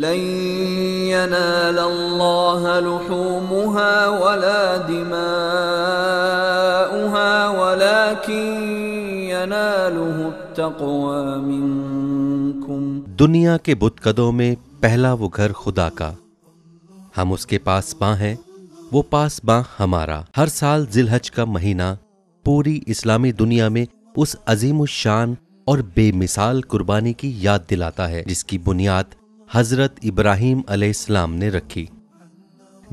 दुनिया के बुतकदों में पहला वो घर खुदा का हम उसके पास बाँ हैं वो पास बाँ हमारा हर साल जिलहज का महीना पूरी इस्लामी दुनिया में उस अजीम शान और बेमिसाल कुर्बानी की याद दिलाता है जिसकी बुनियाद हज़रत इब्राहिम अलैहिस्सलाम ने रखी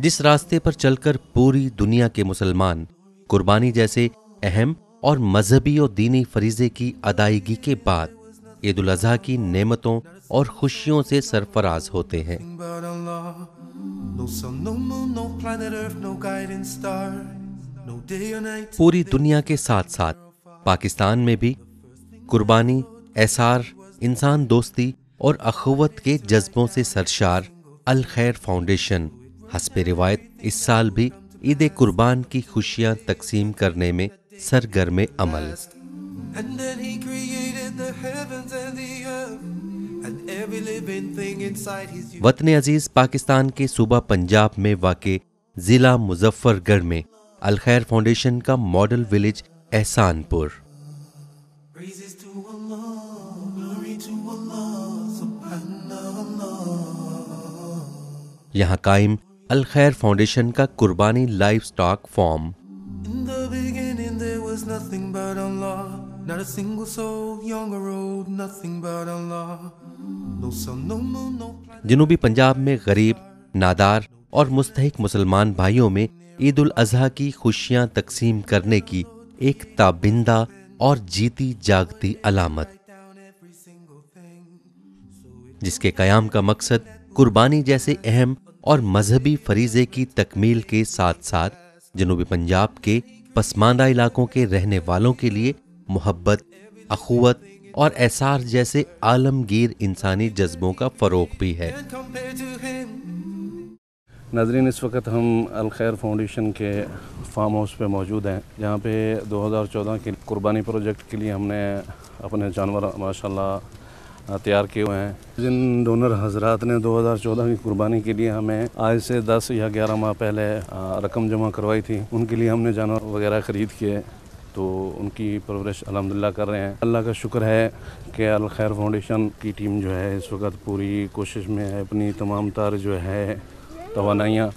जिस रास्ते पर चलकर पूरी दुनिया के मुसलमान कुर्बानी जैसे अहम और मजहबी और दीनी फरीजे की अदायगी के बाद ईद उल अजहा की नेमतों और खुशियों से सरफराज होते हैं पूरी दुनिया के साथ साथ पाकिस्तान में भी कुर्बानी एसार इंसान दोस्ती और अखवत के जज्बों से सरशार अल खैर फाउंडेशन हसब रिवायत इस साल भी ईद कुर्बान की खुशियां तकसीम करने में सरगर्म अमल वतन अजीज पाकिस्तान के सूबा पंजाब में वाक़ ज़िला मुजफ्फरगढ़ में अलखैर फाउंडेशन का मॉडल विलेज एहसानपुर यहाँ कायम अल खैर फाउंडेशन का कुर्बानी लाइफ स्टॉक फॉर्म जनूबी पंजाब में गरीब नादार और मुस्तक मुसलमान भाइयों में ईद उल अजहा की खुशियां तकसीम करने की एक ताबिंदा और जीती जागती अलामत जिसके कयाम का मकसद कुर्बानी जैसे अहम और मजहबी फरीजे की तकमील के साथ साथ जनूबी पंजाब के पसमानदा इलाकों के रहने वालों के लिए मोहब्बत अखुवत और एहसास जैसे आलमगीर इंसानी जज्बों का फ़रोग भी है नजरिन इस वक्त हम अलखैर फाउंडेशन के फार्म हाउस पे मौजूद हैं जहाँ पे 2014 के कुर्बानी प्रोजेक्ट के लिए हमने अपने जानवर माशाल्लाह हाँ, तैयार किए हुए हैं जिन डोनर हजरात ने 2014 की कुर्बानी के लिए हमें आज से 10 या 11 माह पहले रकम जमा करवाई थी उनके लिए हमने जानवर वगैरह ख़रीद किए तो उनकी परवरिश अलहमदिल्ला कर रहे हैं अल्लाह का शुक्र है कि अल खैर फाउंडेशन की टीम जो है इस वक्त पूरी कोशिश में है अपनी तमाम तार जो है तोानाइयाँ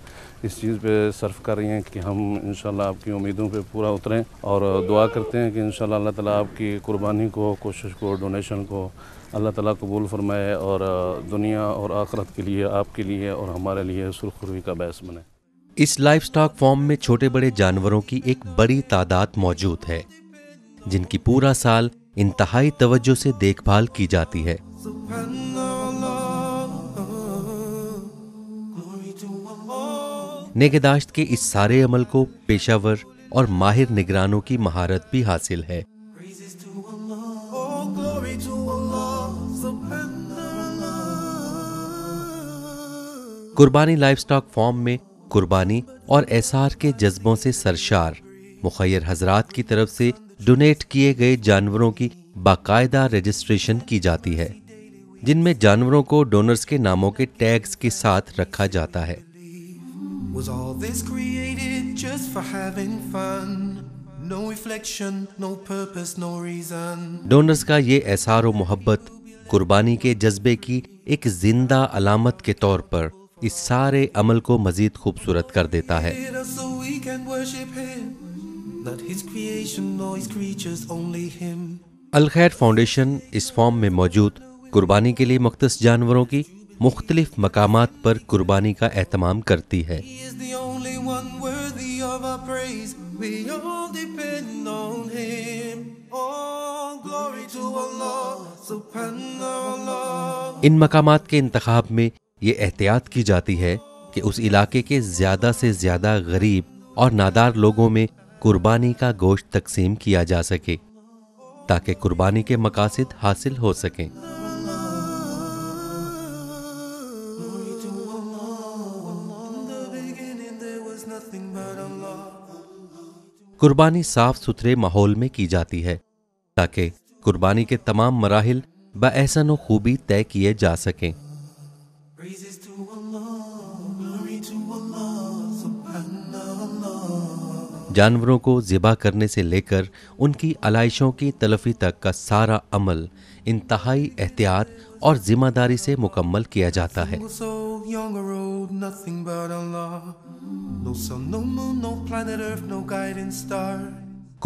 इस चीज़ पे सर्फ कर रही हैं कि हम इन आपकी उम्मीदों पे पूरा उतरें और दुआ करते हैं कि इन अल्लाह ताला आपकी कुर्बानी को कोशिश को डोनेशन को अल्लाह ताला कबूल फरमाए और दुनिया और आखरत के लिए आपके लिए और हमारे लिए सुरखुरी का बहस बने इस लाइफ स्टॉक फॉर्म में छोटे बड़े जानवरों की एक बड़ी तादाद मौजूद है जिनकी पूरा साल इंतहाई तवज्जो से देखभाल की जाती है नेगेदाश्त के इस सारे अमल को पेशावर और माहिर निगरानों की महारत भी हासिल है कुर्बानी स्टॉक फॉर्म में कुर्बानी और एसआर के जज्बों से सरशार मुखैर हजरात की तरफ से डोनेट किए गए जानवरों की बाकायदा रजिस्ट्रेशन की जाती है जिनमें जानवरों को डोनर्स के नामों के टैग्स के साथ रखा जाता है डोनर्स का ये एसारो मोहब्बत कुर्बानी के जज्बे की एक जिंदा अलामत के तौर पर इस सारे अमल को मजीद खूबसूरत कर देता है अलखैर फाउंडेशन इस फॉर्म में मौजूद कुर्बानी के लिए मुख्त जानवरों की मुख्तलिफ मकाम पर कुर्बानी का एहतमाम करती है इन मकाम के इंतब में ये एहतियात की जाती है कि उस इलाके के ज़्यादा से ज़्यादा गरीब और नादार लोगों में कुर्बानी का गोश्त तकसीम किया जा सके ताकि कुर्बानी के मकासद हासिल हो सकें कुर्बानी साफ सुथरे माहौल में की जाती है ताकि कुर्बानी के तमाम मराहल बहसन खूबी तय किए जा सकें जानवरों को ज़िबा करने से लेकर उनकी आलाइशों की तलफी तक का सारा अमल इंतहाई एहतियात और जिम्मेदारी से मुकम्मल किया जाता है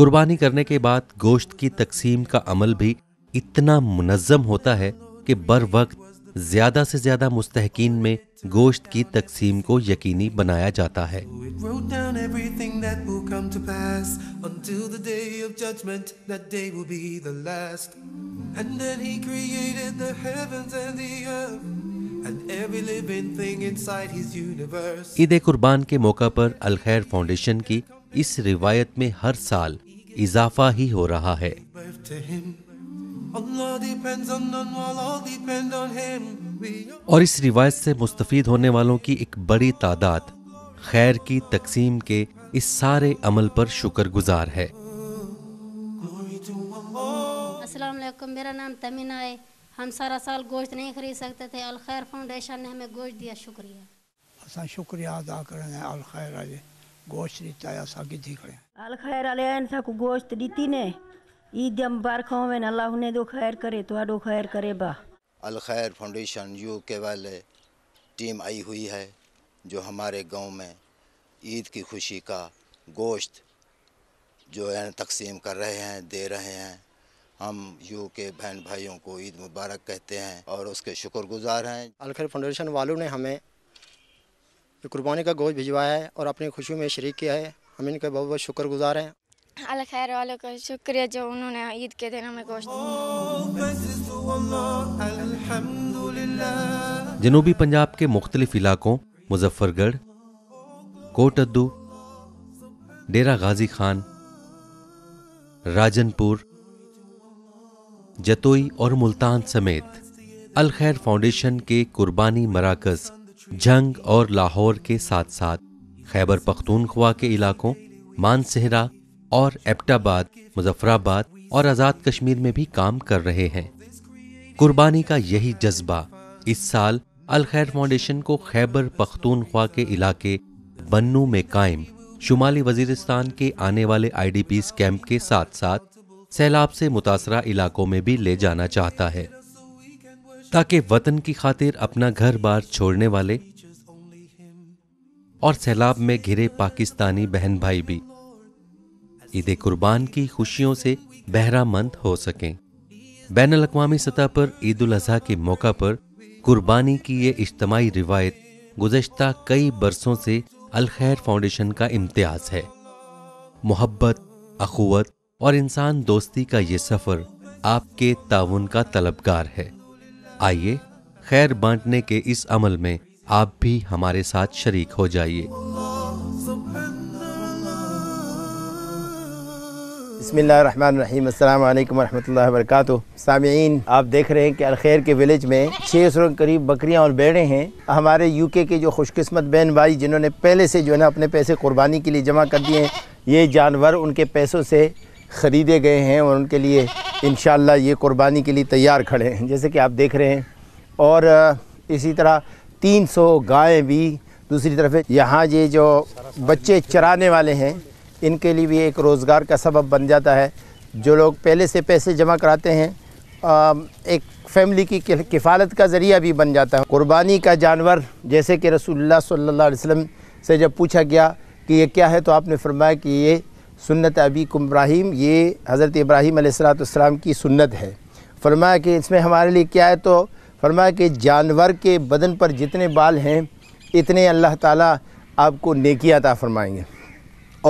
कुर्बानी करने के बाद गोश्त की तकसीम का अमल भी इतना मुनज़म होता है कि बर वक्त ज्यादा से ज्यादा मुस्तकिन में गोश्त की तकसीम को यकीनी बनाया जाता है ईद कुर्बान के मौका पर अलखैर फाउंडेशन की इस रिवायत में हर साल इजाफा ही हो रहा है और इस रिवायत से मुस्तफ़ीद होने वालों की एक बड़ी तादाद खैर की तकसीम के इस सारे अमल पर शुक्रगुजार है मेरा नाम तमीना है हम सारा साल गोश्त नहीं खरीद सकते थे अल खैर फाउंडेशन ने हमें गोश्त दिया शुक्रिया असा शुक्रिया अदा करें अल खैर गोश्त दीता है असा की थी खड़े अल खैर को गोश्त दीती ने ईदम बारखों में अल्लाह उन्हें दो खैर करे तो आडो खैर करे बा अल खैर फाउंडेशन यू के वाले टीम आई हुई है जो हमारे गांव में ईद की खुशी का गोश्त जो है तकसीम कर रहे हैं दे रहे हैं हम यू के बहन भाइयों को ईद मुबारक कहते हैं और उसके शुक्रगुजार हैं अलखर फाउंडेशन वालों ने हमें कुर्बानी का गोश्त भिजवाया है और अपनी खुशी में शरीक किया है हम इनके बहुत बहुत शुक्रगुजार हैं अल खैर वालों का शुक्रिया जो उन्होंने ईद के दिन हमें गोश्त जनूबी पंजाब के मुख्तलिफ इलाकों मुजफ्फरगढ़ कोटद्दू डेरा गाजी खान राजनपुर जतोई और मुल्तान समेत अल खैर फाउंडेशन के कुर्बानी मराकज जंग और लाहौर के साथ साथ खैबर पख्तूनख्वा के इलाकों मानसेहरा और एबटाबाद मुजफ्फराबाद और आज़ाद कश्मीर में भी काम कर रहे हैं कुर्बानी का यही जज्बा इस साल अल खैर फाउंडेशन को खैबर पख्तूनख्वा के इलाके बन्नू में कायम शुमाली वजीरिस्तान के आने वाले आईडीपीस कैंप के साथ साथ सैलाब से मुतासरा इलाकों में भी ले जाना चाहता है ताकि वतन की खातिर अपना घर बार छोड़ने वाले और सैलाब में घिरे पाकिस्तानी बहन भाई भी ईद कुर्बान की खुशियों से बहरामंद हो सकें बैन अवी सतह पर ईद उल के मौका पर कुर्बानी की ये इज्तमाही रिवायत गुजशत कई बरसों से अलखैर फाउंडेशन का इम्तियाज है मोहब्बत अखुवत और इंसान दोस्ती का ये सफ़र आपके ताउन का तलबगार है आइए खैर बांटने के इस अमल में आप भी हमारे साथ शरीक हो जाइए बसमीम् वर्क सामीन आप देख रहे हैं कि अलखेर के विलेज में छः सौ करीब बकरियां और बेड़े हैं हमारे यूके के जो खुशकस्मत बहन भाई जिन्होंने पहले से जो है ना अपने पैसे कुर्बानी के लिए जमा कर दिए हैं ये जानवर उनके पैसों से ख़रीदे गए हैं और उनके लिए इन ये कुर्बानी के लिए तैयार खड़े हैं जैसे कि आप देख रहे हैं और इसी तरह तीन सौ गायें भी दूसरी तरफ यहाँ ये जो बच्चे चराने वाले हैं इनके लिए भी एक रोज़गार का सबब बन जाता है जो लोग पहले से पैसे जमा कराते हैं एक फैमिली की किफ़ालत का ज़रिया भी बन जाता है क़ुरबानी का जानवर जैसे कि रसूलुल्लाह सल्लल्लाहु से जब पूछा गया कि ये क्या है तो आपने फरमाया कि ये सुन्नत अबी इब्राहिम ये हज़रत इब्राहिम सलाम की सुन्नत है फरमाया कि इसमें हमारे लिए क्या है तो फरमाया कि जानवर के बदन पर जितने बाल हैं इतने अल्लाह ताला आपको नेकी अता फ़रमाएंगे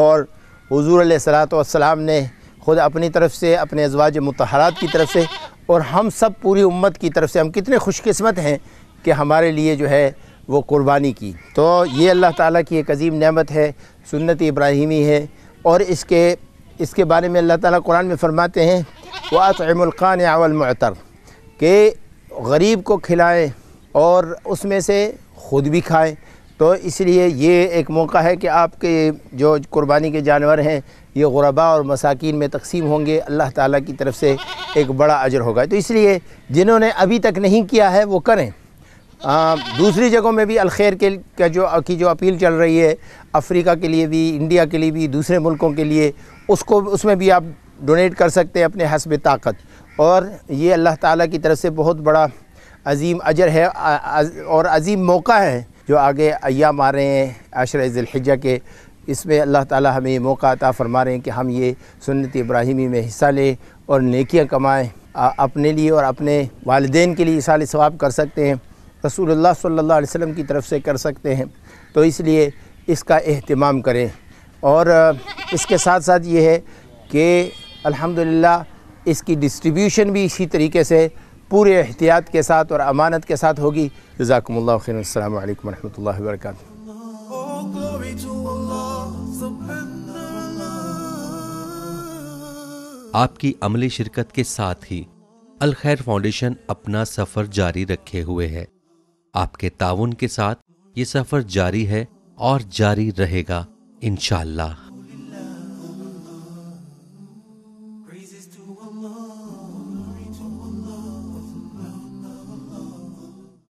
और हजूर सलाम ने ख़ुद अपनी तरफ से अपने अजवाज मतहरात की तरफ से और हम सब पूरी उम्मत की तरफ से हम कितने खुशकस्मत हैं कि हमारे लिए जो है वो कुर्बानी की तो ये अल्लाह ताला की एक अजीम नेमत है सुन्नत इब्राहिमी है और इसके इसके बारे में अल्लाह ताला कुरान में फरमाते हैं वातमकान अवलमतर के गरीब को खिलाएँ और उसमें से ख़ुद भी खाएँ तो इसलिए ये एक मौका है कि आपके जो कुर्बानी के जानवर हैं ये गुरबा और मसाकिन में तकसीम होंगे अल्लाह ताला की तरफ से एक बड़ा अजर होगा तो इसलिए जिन्होंने अभी तक नहीं किया है वो करें आ, दूसरी जगहों में भी अलखैर के का जो की जो अपील चल रही है अफ्रीका के लिए भी इंडिया के लिए भी दूसरे मुल्कों के लिए उसको उसमें भी आप डोनेट कर सकते हैं अपने हसब ताकत और ये अल्लाह ताला की तरफ से बहुत बड़ा अजीम अजर है और अजीम मौका है जो आगे अयाम आ रहे हैं आशर ज़िलहिजा के इसमें अल्लाह ताला हमें ये मौका अता फरमा रहे हैं कि हम ये सुन्नत इब्राहिमी में हिस्सा लें और नेकियां कमाएं अपने लिए और अपने वालदेन के लिए साल सवाब कर सकते हैं रसूल सल्लल्लाहु अलैहि वसल्लम की तरफ से कर सकते हैं तो इसलिए इसका अहतमाम करें और इसके साथ साथ ये है कि अलहमदिल्ला इसकी डिस्ट्रीब्यूशन भी इसी तरीके से पूरे एहतियात के साथ और अमानत के साथ होगी जजाकम्ल खैन अल्लाम आपकी अमली शिरकत के साथ ही अलखैर फाउंडेशन अपना सफ़र जारी रखे हुए है आपके ताउन के साथ ये सफ़र जारी है और जारी रहेगा इनशाला